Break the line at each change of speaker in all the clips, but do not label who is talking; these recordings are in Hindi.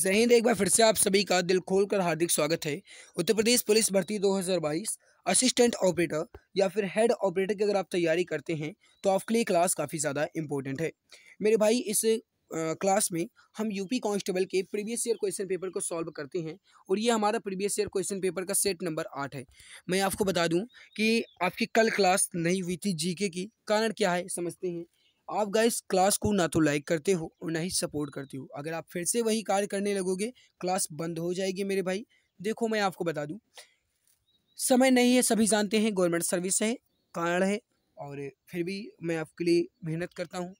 जय एक बार फिर से आप सभी का दिल खोलकर हार्दिक स्वागत है उत्तर प्रदेश पुलिस भर्ती 2022 असिस्टेंट ऑपरेटर या फिर हेड ऑपरेटर की अगर आप तैयारी करते हैं तो आपके लिए क्लास काफ़ी ज़्यादा इंपॉर्टेंट है मेरे भाई इस क्लास में हम यूपी कांस्टेबल के प्रीवियस ईयर क्वेश्चन पेपर को सॉल्व करते हैं और ये हमारा प्रीवियस ईयर क्वेश्चन पेपर का सेट नंबर आठ है मैं आपको बता दूं कि आपकी कल क्लास नहीं हुई थी जीके की कारण क्या है समझते हैं आप गाइस क्लास को ना तो लाइक करते हो और ना ही सपोर्ट करते हो अगर आप फिर से वही कार्य करने लगोगे क्लास बंद हो जाएगी मेरे भाई देखो मैं आपको बता दूँ समय नहीं है सभी जानते हैं गवर्नमेंट सर्विस है कारण है और फिर भी मैं आपके लिए मेहनत करता हूँ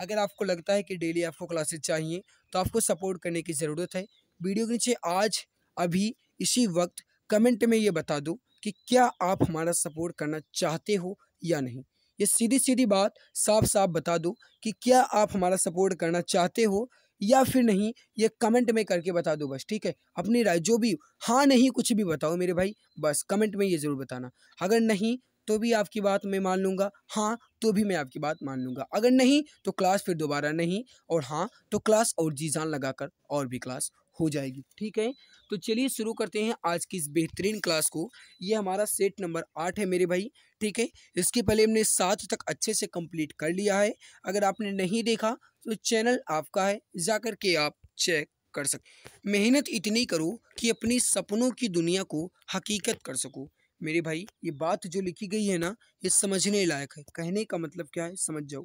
अगर आपको लगता है कि डेली आपको क्लासेस चाहिए तो आपको सपोर्ट करने की ज़रूरत है वीडियो के नीचे आज अभी इसी वक्त कमेंट में ये बता दो कि क्या आप हमारा सपोर्ट करना चाहते हो या नहीं ये सीधी सीधी बात साफ साफ बता दो कि क्या आप हमारा सपोर्ट करना चाहते हो या फिर नहीं ये कमेंट में करके बता दो बस ठीक है अपनी राय जो भी हाँ नहीं कुछ भी बताओ मेरे भाई बस कमेंट में ये ज़रूर बताना अगर नहीं तो भी आपकी बात मैं मान लूँगा हाँ तो भी मैं आपकी बात मान लूँगा अगर नहीं तो क्लास फिर दोबारा नहीं और हाँ तो क्लास और जी जान लगा कर और भी क्लास हो जाएगी ठीक है तो चलिए शुरू करते हैं आज की इस बेहतरीन क्लास को ये हमारा सेट नंबर आठ है मेरे भाई ठीक है इसके पहले हमने सात तक अच्छे से कंप्लीट कर लिया है अगर आपने नहीं देखा तो चैनल आपका है जा कर के आप चेक कर सकते मेहनत इतनी करो कि अपनी सपनों की दुनिया को हकीकत कर सको मेरे भाई ये बात जो लिखी गई है ना ये समझने लायक है कहने का मतलब क्या है समझ जाओ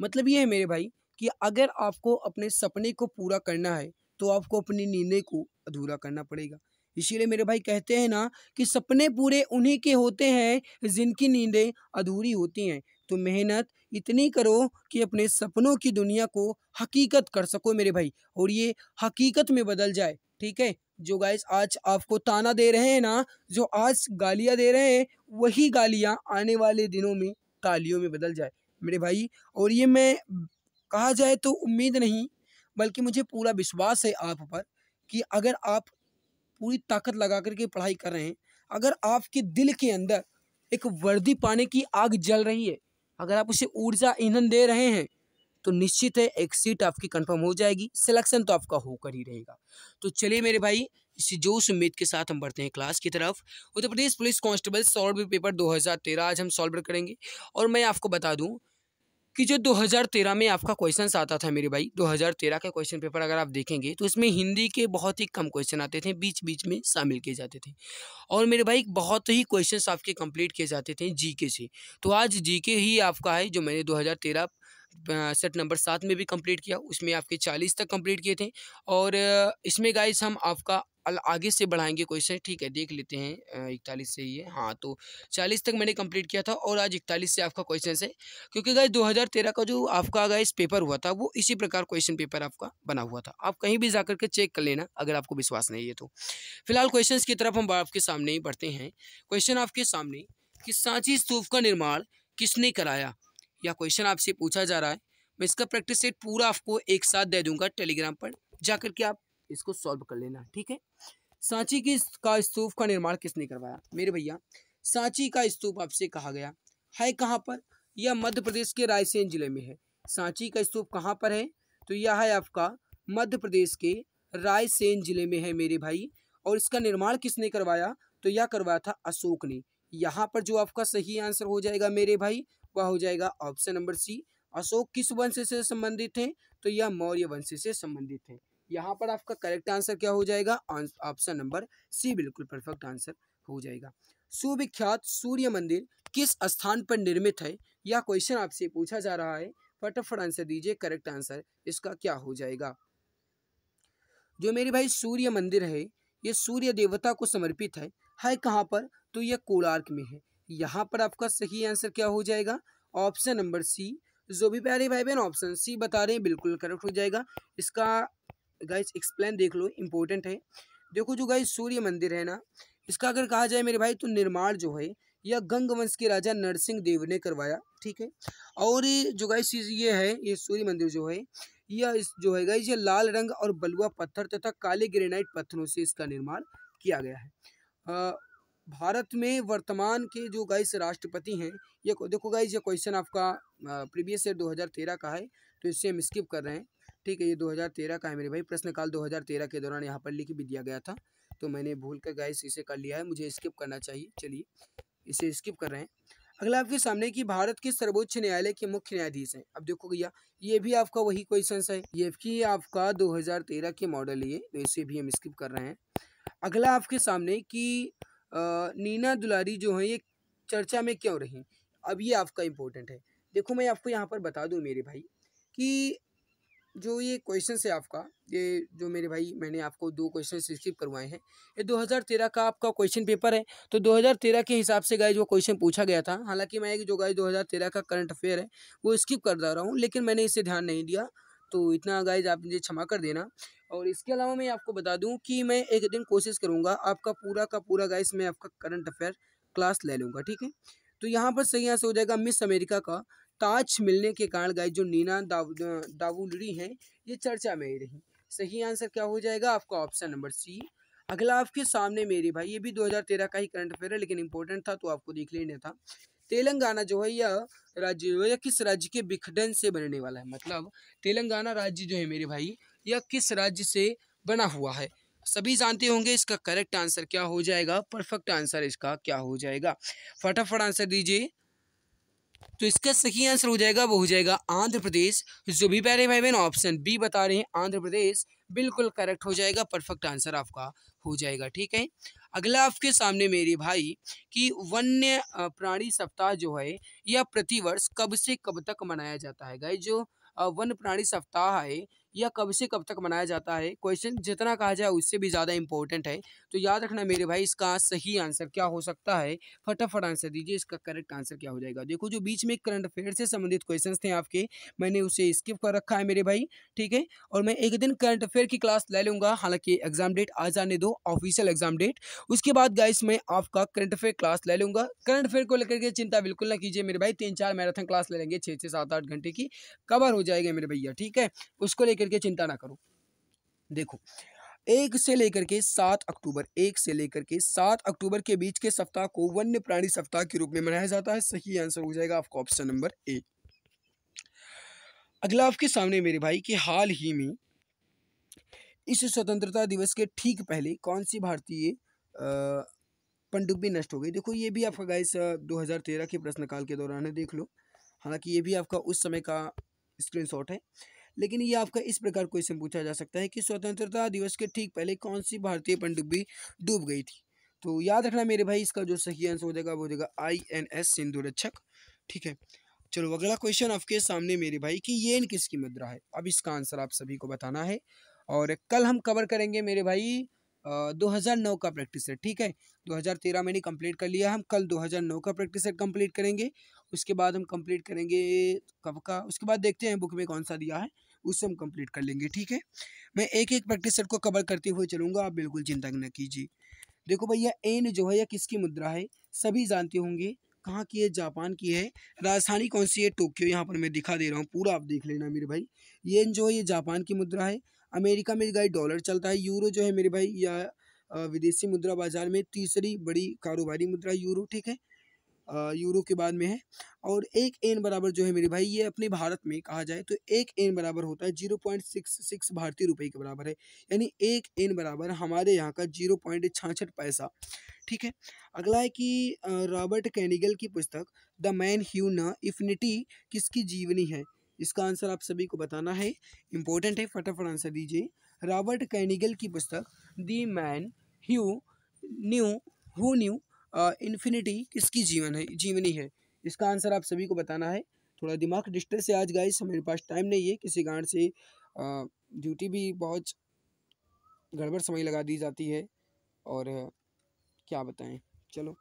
मतलब ये है मेरे भाई कि अगर आपको अपने सपने को पूरा करना है तो आपको अपनी नींदे को अधूरा करना पड़ेगा इसीलिए मेरे भाई कहते हैं ना कि सपने पूरे उन्हीं के होते हैं जिनकी नींदें अधूरी होती हैं तो मेहनत इतनी करो कि अपने सपनों की दुनिया को हकीकत कर सको मेरे भाई और ये हकीकत में बदल जाए ठीक है जो गाइस आज आपको ताना दे रहे हैं ना जो आज गालियाँ दे रहे हैं वही गालियाँ आने वाले दिनों में तालियों में बदल जाए मेरे भाई और ये मैं कहा जाए तो उम्मीद नहीं बल्कि मुझे पूरा विश्वास है आप पर कि अगर आप पूरी ताकत लगा करके पढ़ाई कर रहे हैं अगर आपके दिल के अंदर एक वर्दी पाने की आग जल रही है अगर आप उसे ऊर्जा ईंधन दे रहे हैं तो निश्चित है एक सीट आपकी कंफर्म हो जाएगी सिलेक्शन तो आपका होकर ही रहेगा तो चलिए मेरे भाई इसी जोश उम्मीद के साथ हम बढ़ते हैं क्लास की तरफ Uttar Pradesh police constable solve paper 2013 आज हम सॉल्व करेंगे और मैं आपको बता दूं कि जो 2013 में आपका क्वेश्चन आता था मेरे भाई 2013 का क्वेश्चन पेपर अगर आप देखेंगे तो इसमें हिंदी के बहुत ही कम क्वेश्चन आते थे बीच बीच में शामिल किए जाते थे और मेरे भाई बहुत ही क्वेश्चन आपके कंप्लीट किए जाते थे जीके से तो आज जीके ही आपका है जो मैंने 2013 सेट नंबर सात में भी कंप्लीट किया उसमें आपके चालीस तक कंप्लीट किए थे और इसमें गाइस हम आपका आगे से बढ़ाएंगे क्वेश्चन ठीक है देख लेते हैं इकतालीस से ही है हाँ तो चालीस तक मैंने कंप्लीट किया था और आज इकतालीस से आपका क्वेश्चन है क्योंकि दो हज़ार तेरह का जो आपका गाइज पेपर हुआ था वो इसी प्रकार क्वेश्चन पेपर आपका बना हुआ था आप कहीं भी जा करके चेक कर लेना अगर आपको विश्वास नहीं है तो फिलहाल क्वेश्चन की तरफ हम आपके सामने ही बढ़ते हैं क्वेश्चन आपके सामने कि सांची स्तूप का निर्माण किसने कराया या क्वेश्चन आपसे पूछा जा रहा है मैं इसका प्रैक्टिस सेट पूरा आपको एक साथ दे दूंगा टेलीग्राम पर जाकर के आप इसको सॉल्व कर लेना ठीक है सांची की का स्तूप का निर्माण किसने करवाया मेरे भैया सांची का स्तूप आपसे कहा गया है कहाँ पर यह मध्य प्रदेश के रायसेन जिले में है सांची का स्तूप कहाँ पर है तो यह है आपका मध्य प्रदेश के रायसेन जिले में है मेरे भाई और इसका निर्माण किसने करवाया तो यह करवाया था अशोक ने यहाँ पर जो आपका सही आंसर हो जाएगा मेरे भाई वह हो जाएगा ऑप्शन नंबर सी अशोक किस वंश से संबंधित है तो यह मौर्य वंश से संबंधित है यहाँ पर आपका करेक्ट आंसर क्या हो जाएगा ऑप्शन नंबर सी बिल्कुल परफेक्ट आंसर हो जाएगा सुविख्यात सूर्य मंदिर किस स्थान पर निर्मित है यह क्वेश्चन आपसे पूछा जा रहा है फटाफट आंसर दीजिए करेक्ट आंसर इसका क्या हो जाएगा जो मेरे भाई सूर्य मंदिर है ये सूर्य देवता को समर्पित है है कहाँ पर तो यह कोणार्क में है यहाँ पर आपका सही आंसर क्या हो जाएगा ऑप्शन नंबर सी जो भी प्यारे भाई बहन ऑप्शन सी बता रहे हैं बिल्कुल करेक्ट हो जाएगा इसका गाइस एक्सप्लेन देख लो इम्पोर्टेंट है देखो जो गाइस सूर्य मंदिर है ना इसका अगर कहा जाए मेरे भाई तो निर्माण जो है यह गंग वंश के राजा नरसिंह देव ने करवाया ठीक है और जो गाइस चीज़ ये है ये सूर्य मंदिर जो है यह इस जो है गाइस ये लाल रंग और बलुआ पत्थर तथा काले ग्रेनाइट पत्थरों से इसका निर्माण किया गया है भारत में वर्तमान के जो गाइस राष्ट्रपति हैं ये देखो गाइस ये क्वेश्चन आपका प्रीवियस ईयर 2013 का है तो इससे हम स्किप कर रहे हैं ठीक है ये 2013 का है मेरे भाई प्रश्नकाल 2013 के दौरान यहाँ पर लिख भी दिया गया था तो मैंने भूल कर गाइस इसे कर लिया है मुझे स्किप करना चाहिए चलिए इसे स्किप कर रहे हैं अगला आपके सामने कि भारत के सर्वोच्च न्यायालय के मुख्य न्यायाधीश हैं अब देखो भैया ये भी आपका वही क्वेश्चन है ये भी आपका तेरह के मॉडल ये तो इसे भी हम स्किप कर रहे हैं अगला आपके सामने कि नीना दुलारी जो है ये चर्चा में क्यों रही अब ये आपका इम्पोर्टेंट है देखो मैं आपको यहाँ पर बता दूँ मेरे भाई कि जो ये क्वेश्चन है आपका ये जो मेरे भाई मैंने आपको दो क्वेश्चन स्किप करवाए हैं ये 2013 का आपका क्वेश्चन पेपर है तो 2013 के हिसाब से गाइज वो क्वेश्चन पूछा गया था हालांकि मैं जो गाइज 2013 का करंट अफेयर है वो स्किप कर दे रहा हूँ लेकिन मैंने इसे ध्यान नहीं दिया तो इतना गाइज आप मुझे क्षमा कर देना और इसके अलावा मैं आपको बता दूँ कि मैं एक दिन कोशिश करूँगा आपका पूरा का पूरा गाइज मैं आपका करंट अफेयर क्लास ले लूँगा ठीक है तो यहाँ पर सही यहाँ से हो जाएगा मिस अमेरिका का ताज मिलने के कारण गाय जो नीना दाव, हैं ये चर्चा में ही रही सही आंसर क्या हो जाएगा आपका ऑप्शन नंबर सी अगला आपके सामने मेरे भाई ये भी 2013 का ही करंट अफेयर है लेकिन इंपॉर्टेंट था तो आपको देख लेना था तेलंगाना जो है यह राज्य जो है किस राज्य के विखंडन से बनने वाला है मतलब तेलंगाना राज्य जो है मेरे भाई यह किस राज्य से बना हुआ है सभी जानते होंगे इसका करेक्ट आंसर क्या हो जाएगा परफेक्ट आंसर इसका क्या हो जाएगा फटाफट आंसर दीजिए तो इसका सही आंसर हो जाएगा वो हो जाएगा आंध्र प्रदेश जो भी पहले भाई बहन ऑप्शन बी बता रहे हैं आंध्र प्रदेश बिल्कुल करेक्ट हो जाएगा परफेक्ट आंसर आपका हो जाएगा ठीक है अगला आपके सामने मेरे भाई कि वन्य प्राणी सप्ताह जो है यह प्रतिवर्ष कब से कब तक मनाया जाता है गाइस जो वन प्राणी सप्ताह है यह कब से कब तक मनाया जाता है क्वेश्चन जितना कहा जाए उससे भी ज़्यादा इंपॉर्टेंट है तो याद रखना मेरे भाई इसका सही आंसर क्या हो सकता है फटाफट आंसर दीजिए इसका करेक्ट आंसर क्या हो जाएगा देखो जो बीच में करंट अफेयर से संबंधित क्वेश्चन थे आपके मैंने उसे स्किप कर रखा है मेरे भाई ठीक है और मैं एक दिन करंट अफेयर की क्लास ले लूँगा हालांकि एग्जाम डेट आ जाने दो ऑफिशियल एग्जाम डेट उसके बाद गाइस मैं आपका करंट अफेयर क्लास ले लूँगा करंट अफेयर को लेकर के चिंता बिल्कुल ना कीजिए मेरे भाई तीन चार मैराथन क्लास ले लेंगे छः छः सात आठ घंटे की कवर हो जाएगा मेरे भैया ठीक है उसको लेकर लेकर के चिंता ना करो देखो एक से लेकर के सात अक्टूबर एक से लेकर के सात अक्टूबर के बीच के सप्ताह को वन्य प्राणी सप्ताह के रूप में मनाया जाता है सही आंसर हो जाएगा आपका ऑप्शन नंबर ए अगला आपके सामने मेरे भाई कि हाल ही में इस स्वतंत्रता दिवस के ठीक पहले कौन सी भारतीय पनडुब्बी नष्ट हो गई देखो ये भी आपका गाइस 2013 के प्रश्नकाल के दौरान है देख लो हालांकि ये भी आपका उस समय का स्क्रीनशॉट है लेकिन ये आपका इस प्रकार क्वेश्चन पूछा जा सकता है कि स्वतंत्रता दिवस के ठीक पहले कौन सी भारतीय पनडुब्बी डूब गई थी तो याद रखना मेरे भाई इसका जो सही आंसर हो जाएगा वो हो जाएगा आई एन एस सिंधु रक्षक ठीक है चलो अगला क्वेश्चन आपके सामने मेरे भाई कि ये इन किसकी मुद्रा है अब इसका आंसर आप सभी को बताना है और कल हम कवर करेंगे मेरे भाई दो हज़ार नौ का प्रैक्टिस सेट ठीक है दो हज़ार तेरह मैंने कंप्लीट कर लिया हम कल दो हज़ार नौ का प्रैक्टिस सेट कंप्लीट करेंगे उसके बाद हम कंप्लीट करेंगे कब का उसके बाद देखते हैं बुक में कौन सा दिया है उससे हम कंप्लीट कर लेंगे ठीक है मैं एक एक प्रैक्टिस सेट को कवर करते हुए चलूँगा आप बिल्कुल चिंता न कीजिए देखो भैया एन जो है यह किसकी मुद्रा है सभी जानते होंगे कहाँ की है जापान की है राजधानी कौन सी है टोक्यो यहाँ पर मैं दिखा दे रहा हूँ पूरा आप देख लेना मेरे भाई ये जो है ये जापान की मुद्रा है अमेरिका में गाई डॉलर चलता है यूरो जो है मेरे भाई या विदेशी मुद्रा बाजार में तीसरी बड़ी कारोबारी मुद्रा यूरो ठीक है यूरो के बाद में है और एक एन बराबर जो है मेरे भाई ये अपने भारत में कहा जाए तो एक एन बराबर होता है जीरो पॉइंट सिक्स सिक्स भारतीय रुपये के बराबर है यानी एक एन बराबर हमारे यहाँ का जीरो पॉइंट छाछठ पैसा ठीक है अगला है कि रॉबर्ट कैनिगल की पुस्तक द मैन ह्यू न इफिनिटी किसकी जीवनी है इसका आंसर आप सभी को बताना है इम्पोर्टेंट है फटाफट आंसर दीजिए रॉबर्ट कैनिगल की पुस्तक the man who knew who knew infinity किसकी जीवन है जीवनी है इसका आंसर आप सभी को बताना है थोड़ा दिमाग डिस्टर्स है आज गाइस हमारे पास टाइम नहीं है किसी कारण से ड्यूटी भी बहुत गड़बड़ समय लगा दी जाती है और क्या बताएं चलो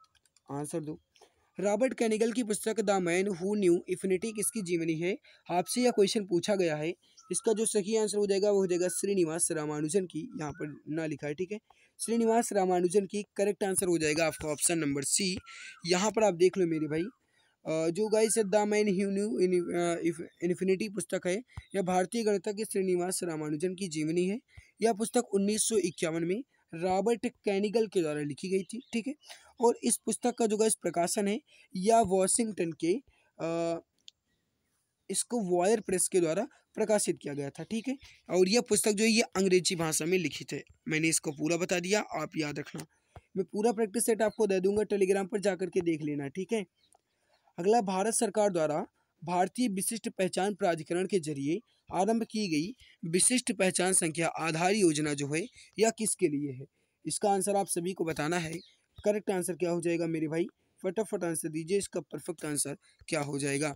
आंसर दो रॉबर्ट कैनिगल की पुस्तक the man who knew infinity किसकी जीवनी है आपसे यह क्वेश्चन पूछा गया है इसका जो सही आंसर हो जाएगा वो हो जाएगा श्रीनिवास रामानुजन की यहाँ पर ना लिखा है ठीक है श्रीनिवास रामानुजन की करेक्ट आंसर हो जाएगा आपका ऑप्शन नंबर सी यहाँ पर आप देख लो मेरे भाई जो guys the man who knew infinity पुस्तक है यह भारतीय गणतज्ञ श्रीनिवास रामानुजन की जीवनी है यह पुस्तक उन्नीस में रॉबर्ट कैनिगल के द्वारा लिखी गई थी ठीक है और इस पुस्तक का जो गाइस प्रकाशन है यह वॉशिंगटन के आ, इसको वायर प्रेस के द्वारा प्रकाशित किया गया था ठीक है और यह पुस्तक जो है ये अंग्रेजी भाषा में लिखित है मैंने इसको पूरा बता दिया आप याद रखना मैं पूरा प्रैक्टिस सेट आपको दे दूंगा टेलीग्राम पर जाकर के देख लेना ठीक है अगला भारत सरकार द्वारा भारतीय विशिष्ट पहचान प्राधिकरण के जरिए आरंभ की गई विशिष्ट पहचान संख्या आधार योजना जो है यह किसके लिए है इसका आंसर आप सभी को बताना है करेक्ट आंसर क्या हो जाएगा मेरे भाई फटाफट आंसर दीजिए इसका परफेक्ट आंसर क्या हो जाएगा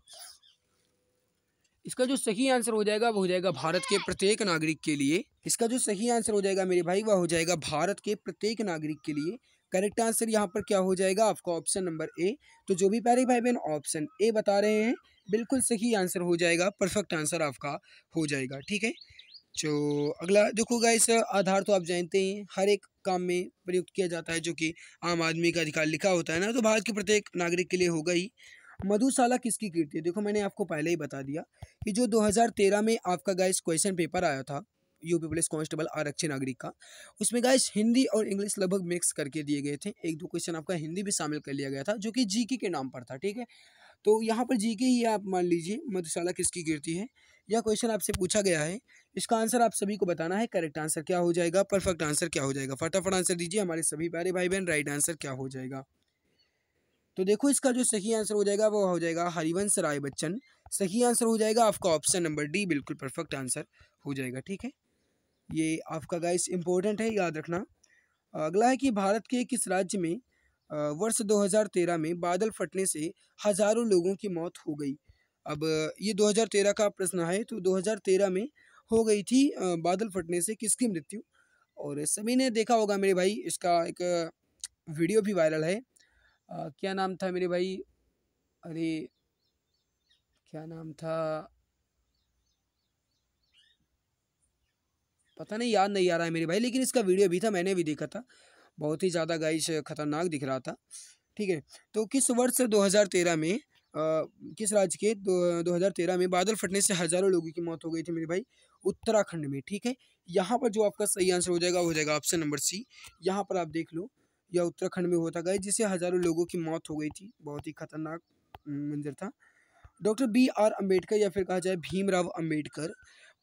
इसका जो सही आंसर हो जाएगा वो हो जाएगा भारत के प्रत्येक नागरिक के लिए इसका जो सही आंसर हो जाएगा मेरे भाई वह हो जाएगा भारत के प्रत्येक नागरिक के लिए करेक्ट आंसर यहाँ पर क्या हो जाएगा आपका ऑप्शन नंबर ए तो जो भी पहले भाई बहन ऑप्शन ए बता रहे हैं बिल्कुल सही आंसर हो जाएगा परफेक्ट आंसर आपका हो जाएगा ठीक है जो अगला देखो गाइस आधार तो आप जानते ही हर एक काम में प्रयुक्त किया जाता है जो कि आम आदमी का अधिकार लिखा होता है ना तो भारत के प्रत्येक नागरिक के लिए होगा ही मधुशाला किसकी कीर्ति है देखो मैंने आपको पहले ही बता दिया कि जो 2013 में आपका गाइस क्वेश्चन पेपर आया था यूपी पुलिस कांस्टेबल आरक्षी नागरिक का उसमें गाइस हिंदी और इंग्लिश लगभग मिक्स करके दिए गए थे एक दो क्वेश्चन आपका हिंदी भी शामिल कर लिया गया था जो कि जी के नाम पर था ठीक है तो यहाँ पर के ही आप मान लीजिए मधुशाला किसकी कीर्ति है यह क्वेश्चन आपसे पूछा गया है इसका आंसर आप सभी को बताना है करेक्ट आंसर क्या हो जाएगा परफेक्ट आंसर क्या हो जाएगा फटाफट आंसर दीजिए हमारे सभी प्यारे भाई बहन राइट आंसर क्या हो जाएगा तो देखो इसका जो सही आंसर हो जाएगा वो हो जाएगा हरिवंश राय बच्चन सही आंसर हो जाएगा आपका ऑप्शन नंबर डी बिल्कुल परफेक्ट आंसर हो जाएगा ठीक है ये आपका गाइस इम्पोर्टेंट है याद रखना अगला है कि भारत के किस राज्य में वर्ष 2013 में बादल फटने से हज़ारों लोगों की मौत हो गई अब ये 2013 का प्रश्न है तो 2013 में हो गई थी बादल फटने से किसकी मृत्यु और सभी ने देखा होगा मेरे भाई इसका एक वीडियो भी वायरल है आ, क्या नाम था मेरे भाई अरे क्या नाम था पता नहीं याद नहीं आ रहा है मेरे भाई लेकिन इसका वीडियो भी था मैंने भी देखा था बहुत ही ज़्यादा गाइश खतरनाक दिख रहा था ठीक है तो किस वर्ष 2013 में आ, किस राज्य के दो, 2013 में बादल फटने से हज़ारों लोगों की मौत हो गई थी मेरे भाई उत्तराखंड में ठीक है यहाँ पर जो आपका सही आंसर हो जाएगा हो जाएगा ऑप्शन नंबर सी यहाँ पर आप देख लो या उत्तराखंड में होता गया जिससे हजारों लोगों की मौत हो गई थी बहुत ही खतरनाक मंजर था डॉक्टर बी आर अम्बेडकर या फिर कहा जाए भीमराव अम्बेडकर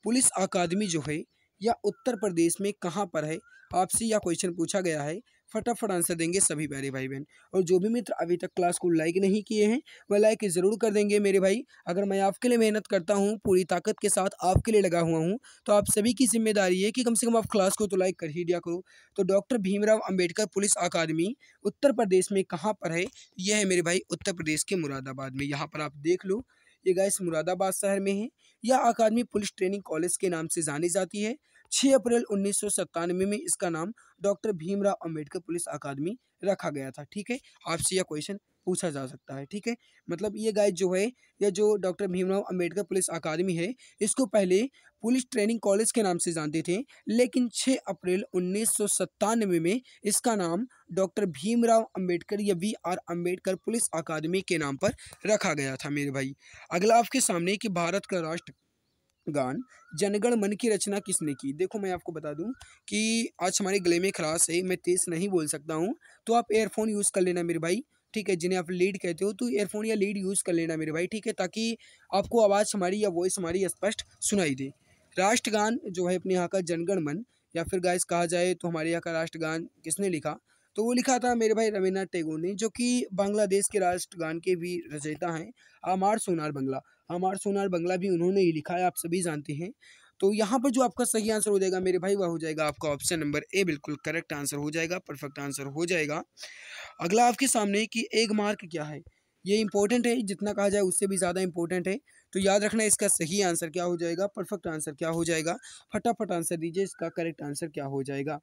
पुलिस अकादमी जो है या उत्तर प्रदेश में कहाँ पर है आपसे यह क्वेश्चन पूछा गया है फटाफट आंसर देंगे सभी प्यारे भाई बहन और जो भी मित्र अभी तक क्लास को लाइक नहीं किए हैं वह लाइक ज़रूर कर देंगे मेरे भाई अगर मैं आपके लिए मेहनत करता हूँ पूरी ताकत के साथ आपके लिए लगा हुआ हूँ तो आप सभी की जिम्मेदारी है कि कम से कम आप क्लास को तो लाइक कर ही दिया करो तो डॉक्टर भीमराव अम्बेडकर पुलिस अकादमी उत्तर प्रदेश में कहाँ पर है यह है मेरे भाई उत्तर प्रदेश के मुरादाबाद में यहाँ पर आप देख लो ये गैस मुरादाबाद शहर में है यह अकादमी पुलिस ट्रेनिंग कॉलेज के नाम से जानी जाती है 6 अप्रैल उन्नीस में इसका नाम डॉक्टर भीमराव अंबेडकर पुलिस अकादमी रखा गया था ठीक है आपसे यह क्वेश्चन पूछा जा सकता है ठीक है मतलब ये गाय जो है या जो डॉक्टर भीमराव अंबेडकर पुलिस अकादमी है इसको पहले पुलिस ट्रेनिंग कॉलेज के नाम से जानते थे लेकिन 6 अप्रैल उन्नीस में, में इसका नाम डॉक्टर भीमराव अंबेडकर या वी आर अम्बेडकर पुलिस अकादमी के नाम पर रखा गया था मेरे भाई अगला आपके सामने कि भारत का राष्ट्र गान जनगण मन की रचना किसने की देखो मैं आपको बता दूं कि आज हमारे गले में खराश है मैं तेज नहीं बोल सकता हूं तो आप एयरफोन यूज़ कर लेना मेरे भाई ठीक है जिन्हें आप लीड कहते हो तो एयरफोन या लीड यूज़ कर लेना मेरे भाई ठीक है ताकि आपको आवाज़ हमारी या वॉइस हमारी स्पष्ट सुनाई दे राष्ट्रगान जो है अपने यहाँ का जनगण मन या फिर गाइस कहा जाए तो हमारे यहाँ का राष्ट्रगान किसने लिखा तो वो लिखा था मेरे भाई रविन्द्रनाथ टैगोर ने जो कि बांग्लादेश के राष्ट्रगान के भी रचयिता हैं आमार सोनार बंगला हमार सोनार बंगला भी उन्होंने ही लिखा है आप सभी जानते हैं तो यहाँ पर जो आपका सही आंसर हो जाएगा मेरे भाई वह हो जाएगा आपका ऑप्शन नंबर ए बिल्कुल करेक्ट आंसर हो जाएगा परफेक्ट आंसर हो जाएगा अगला आपके सामने कि एग मार्क क्या है ये इंपॉर्टेंट है जितना कहा जाए उससे भी ज़्यादा इंपॉर्टेंट है तो याद रखना इसका सही आंसर क्या हो जाएगा परफेक्ट आंसर क्या हो जाएगा फटाफट आंसर दीजिए इसका करेक्ट आंसर क्या हो जाएगा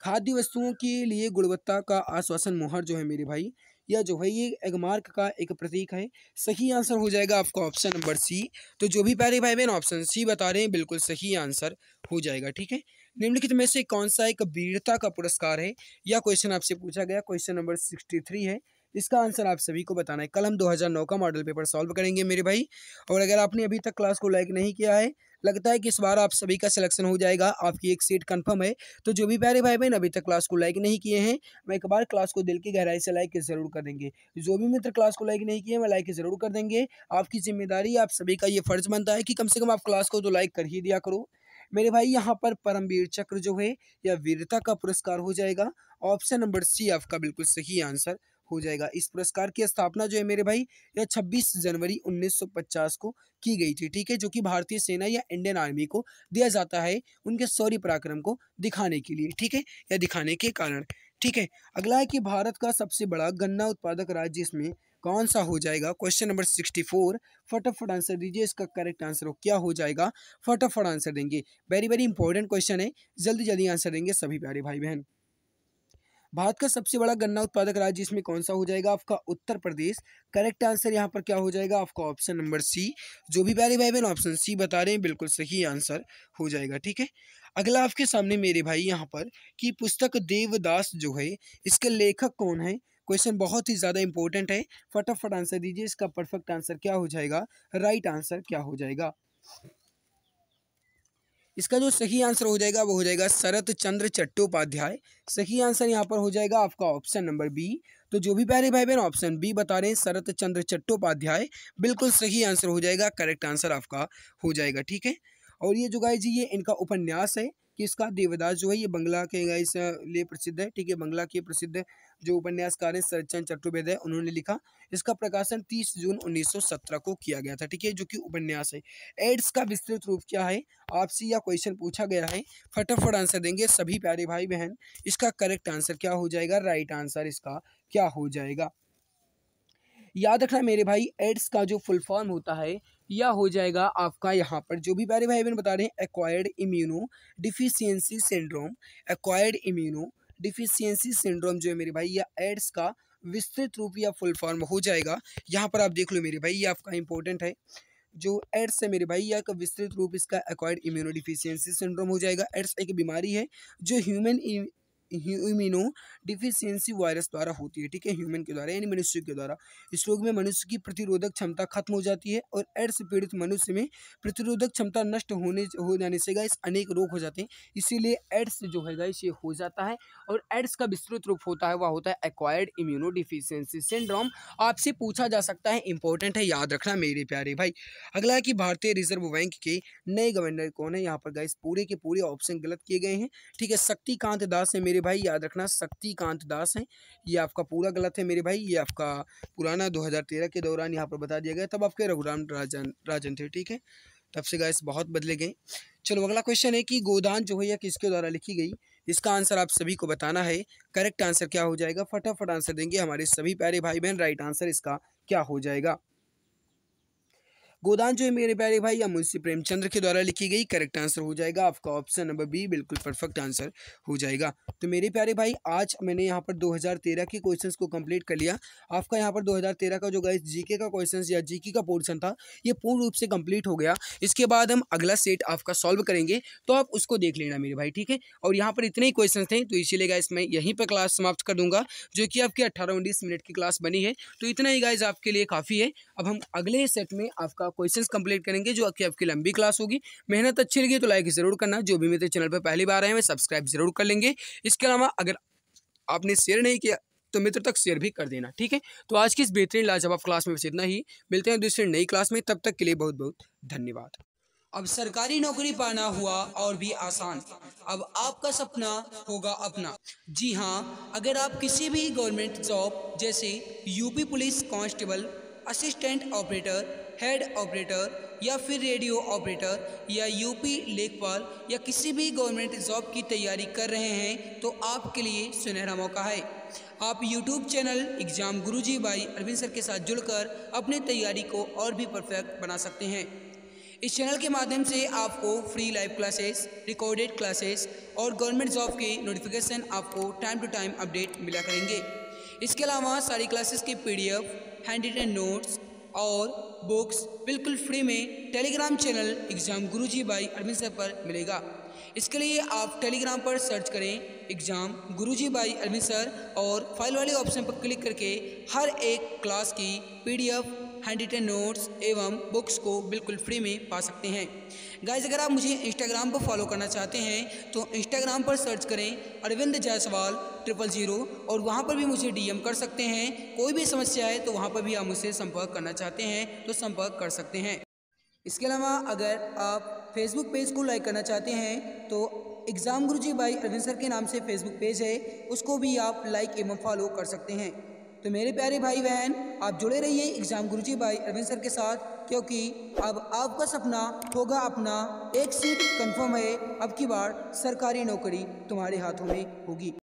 खाद्य वस्तुओं के लिए गुणवत्ता का आश्वासन मोहर जो है मेरे भाई या जो है ये एगमार्क का एक प्रतीक है सही आंसर हो जाएगा आपका ऑप्शन नंबर सी तो जो भी प्यारे भाई बहन ऑप्शन सी बता रहे हैं बिल्कुल सही आंसर हो जाएगा ठीक है निम्नलिखित में से कौन सा एक वीरता का पुरस्कार है या क्वेश्चन आपसे पूछा गया क्वेश्चन नंबर सिक्सटी थ्री है इसका आंसर आप सभी को बताना है कल हम 2009 का मॉडल पेपर सॉल्व करेंगे मेरे भाई और अगर आपने अभी तक क्लास को लाइक नहीं किया है लगता है कि इस बार आप सभी का सिलेक्शन हो जाएगा आपकी एक सीट कंफर्म है तो जो भी प्यारे भाई बहन अभी तक क्लास को लाइक नहीं किए हैं मैं एक बार क्लास को दिल की गहराई से लाइक ज़रूर कर देंगे जो भी मित्र क्लास को लाइक नहीं किए मैं लाइक ज़रूर कर देंगे आपकी जिम्मेदारी आप सभी का ये फ़र्ज़ बनता है कि कम से कम आप क्लास को तो लाइक कर ही दिया करो मेरे भाई यहाँ पर परमवीर चक्र जो है या वीरता का पुरस्कार हो जाएगा ऑप्शन नंबर सी आपका बिल्कुल सही आंसर हो जाएगा इस पुरस्कार की स्थापना जो है मेरे भाई यह 26 जनवरी 1950 को की गई थी ठीक है जो कि भारतीय सेना या इंडियन आर्मी को दिया जाता है उनके शौर्य पराक्रम को दिखाने के लिए ठीक है या दिखाने के कारण ठीक है अगला है कि भारत का सबसे बड़ा गन्ना उत्पादक राज्य इसमें कौन सा हो जाएगा क्वेश्चन नंबर सिक्सटी फोर फटाफट आंसर दीजिए इसका करेक्ट आंसर हो क्या हो जाएगा फटाफट आंसर देंगे वेरी वेरी इंपॉर्टेंट क्वेश्चन है जल्दी जल्दी आंसर देंगे सभी प्यारे भाई बहन भारत का सबसे बड़ा गन्ना उत्पादक राज्य इसमें कौन सा हो जाएगा आपका उत्तर प्रदेश करेक्ट आंसर यहाँ पर क्या हो जाएगा आपका ऑप्शन नंबर सी जो भी प्यारे भाई बहन ऑप्शन सी बता रहे हैं बिल्कुल सही आंसर हो जाएगा ठीक है अगला आपके सामने मेरे भाई यहाँ पर कि पुस्तक देवदास जो है इसके लेखक कौन है क्वेश्चन बहुत ही ज़्यादा इंपॉर्टेंट है फटाफट आंसर दीजिए इसका परफेक्ट आंसर क्या हो जाएगा राइट right आंसर क्या हो जाएगा इसका जो सही आंसर हो जाएगा वो हो जाएगा शरत चंद्र चट्टोपाध्याय सही आंसर यहाँ पर हो जाएगा आपका ऑप्शन नंबर बी तो जो भी पहले भाई बहन ऑप्शन बी बता रहे हैं शरत चंद्र चट्टोपाध्याय बिल्कुल सही आंसर हो जाएगा करेक्ट आंसर आपका हो जाएगा ठीक है और ये जो गाइज ये इनका उपन्यास है कि इसका देवदास जो है ये बंगला के गाइस लिए प्रसिद्ध है ठीक है बंगला के प्रसिद्ध जो उपन्यासकार हैं सरचंद है उन्होंने लिखा इसका प्रकाशन 30 जून 1917 को किया गया था ठीक है जो कि उपन्यास है एड्स का विस्तृत रूप क्या है आपसे यह क्वेश्चन पूछा गया है फटाफट आंसर देंगे सभी प्यारे भाई बहन इसका करेक्ट आंसर क्या हो जाएगा राइट आंसर इसका क्या हो जाएगा याद रखना मेरे भाई एड्स का जो फुल फॉर्म होता है या हो जाएगा आपका यहाँ पर जो भी प्यारे भाई बहन बता रहे हैं acquired immunodeficiency syndrome acquired immunodeficiency syndrome जो है मेरे भाई या एड्स का विस्तृत रूप या फुल फॉर्म हो जाएगा यहाँ पर आप देख लो मेरे भाई ये आपका इंपॉर्टेंट है जो एड्स है मेरे भाई या का विस्तृत रूप इसका एक्वायर्ड इम्यूनो डिफिशियंसी सिंड्रोम हो जाएगा एड्स एक बीमारी है जो ह्यूमन ह्यूमिनो डिफिशियंसी वायरस द्वारा होती है ठीक है ह्यूमन के द्वारा यानी मनुष्य के द्वारा इस रोग में मनुष्य की प्रतिरोधक क्षमता खत्म हो जाती है और एड्स पीड़ित मनुष्य में प्रतिरोधक क्षमता नष्ट होने हो जाने से गाइस अनेक रोग हो जाते हैं इसीलिए एड्स जो है गाइस ये हो जाता है और एड्स का विस्तृत रूप होता है वह होता है एक्वायर्ड इम्यूनो डिफिशियंसी सिंड्रोम आपसे पूछा जा सकता है इंपॉर्टेंट है याद रखना मेरे प्यारे भाई अगला है कि भारतीय रिजर्व बैंक के नए गवर्नर कौन है यहाँ पर गाइस पूरे के पूरे ऑप्शन गलत किए गए हैं ठीक है शक्तिकांत दास है मेरे भाई याद रखना शक्तिकांत दास हैं ये आपका पूरा गलत है मेरे भाई ये आपका पुराना 2013 के दौरान यहाँ पर बता दिया गया तब आपके रघुराम राजन राजन थे ठीक है तब से गैस बहुत बदले गए चलो अगला क्वेश्चन है कि गोदान जो है यह किसके द्वारा लिखी गई इसका आंसर आप सभी को बताना है करेक्ट आंसर क्या हो जाएगा फटाफट आंसर देंगे हमारे सभी प्यारे भाई बहन राइट आंसर इसका क्या हो जाएगा गोदान जो है मेरे प्यारे भाई या मुंशी प्रेमचंद्र के द्वारा लिखी गई करेक्ट आंसर हो जाएगा आपका ऑप्शन नंबर बी बिल्कुल परफेक्ट आंसर हो जाएगा तो मेरे प्यारे भाई आज मैंने यहाँ पर 2013 के क्वेश्चंस को कंप्लीट कर लिया आपका यहाँ पर 2013 का जो गाइस जीके का क्वेश्चंस या जीके का पोर्शन था ये पूर्ण रूप से कम्प्लीट हो गया इसके बाद हम अगला सेट आपका सॉल्व करेंगे तो आप उसको देख लेना मेरे भाई ठीक है और यहाँ पर इतने ही क्वेश्चन थे तो इसीलिए गाइस मैं यहीं पर क्लास समाप्त कर दूंगा जो कि आपकी अट्ठारह उन्नीस मिनट की क्लास बनी है तो इतना ही गाइज आपके लिए काफ़ी है अब हम अगले सेट में आपका क्वेश्चंस कंप्लीट करेंगे जो आपकी आपकी लंबी क्लास होगी मेहनत अच्छी लगी तो लाइक जरूर करना जो भी मेरे चैनल पर पहली बार आए हैं सब्सक्राइब जरूर कर लेंगे इसके अलावा अगर आपने शेयर नहीं किया तो मित्र तक शेयर भी कर देना ठीक है तो आज की इस बेहतरीन लाजवाब क्लास में इतना ही मिलते हैं दूसरी नई क्लास में तब तक के लिए बहुत बहुत धन्यवाद अब सरकारी नौकरी पाना हुआ और भी आसान अब आपका सपना होगा अपना जी हाँ अगर आप किसी भी गवर्नमेंट जॉब जैसे UP police constable assistant operator head operator या फिर रेडियो ऑपरेटर या यूपी लेखपाल या किसी भी गवर्नमेंट जॉब की तैयारी कर रहे हैं तो आपके लिए सुनहरा मौका है आप YouTube channel exam Guruji by Arvind sir के साथ जुड़कर अपनी तैयारी को और भी परफेक्ट बना सकते हैं इस चैनल के माध्यम से आपको free live classes recorded classes और गवर्नमेंट जॉब के नोटिफिकेशन आपको टाइम टू टाइम अपडेट मिला करेंगे इसके अलावा सारी क्लासेस के पीडीएफ हैंड रिटन नोट्स और बुक्स बिल्कुल फ्री में Telegram channel exam Guruji by Arvind sir पर मिलेगा इसके लिए आप टेलीग्राम पर सर्च करें exam Guruji by Arvind sir और फाइल वाले ऑप्शन पर क्लिक करके हर एक क्लास की एफ़ हैंड रिटन नोट्स एवं बुक्स को बिल्कुल फ्री में पा सकते हैं गाइज अगर आप मुझे इंस्टाग्राम पर फॉलो करना चाहते हैं तो इंस्टाग्राम पर सर्च करें अरविंद जायसवाल ट्रिपल जीरो और वहाँ पर भी मुझे डीएम कर सकते हैं कोई भी समस्या है तो वहाँ पर भी आप मुझसे संपर्क करना चाहते हैं तो संपर्क कर सकते हैं इसके अलावा अगर आप फेसबुक पेज को लाइक करना चाहते हैं तो exam Guruji by Arvind sir के नाम से फेसबुक पेज है उसको भी आप लाइक एवं फॉलो कर सकते हैं तो मेरे प्यारे भाई बहन आप जुड़े रहिए एग्जाम गुरुजी भाई अरविंद सर के साथ क्योंकि अब आपका सपना होगा अपना एक सीट कंफर्म है अब की बार सरकारी नौकरी तुम्हारे हाथों में होगी